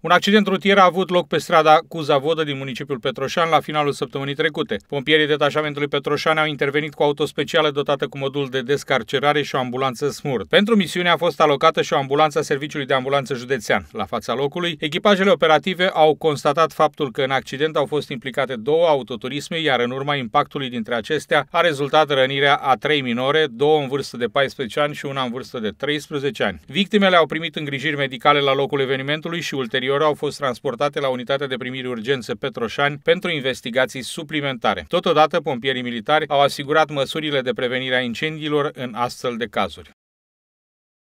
Un accident rutier a avut loc pe strada Cuzavodă din municipiul Petroșan la finalul săptămânii trecute. Pompierii detașamentului Petroșan au intervenit cu auto specială dotată cu modul de descarcerare și o ambulanță smurt. Pentru misiune a fost alocată și o ambulanță a Serviciului de Ambulanță Județean. La fața locului, echipajele operative au constatat faptul că în accident au fost implicate două autoturisme, iar în urma impactului dintre acestea a rezultat rănirea a trei minore, două în vârstă de 14 ani și una în vârstă de 13 ani. Victimele au primit îngrijiri medicale la locul evenimentului și ulterior Ulterior au fost transportate la unitatea de primiri urgență Petroșani pentru investigații suplimentare. Totodată, pompierii militari au asigurat măsurile de prevenire a incendiilor în astfel de cazuri.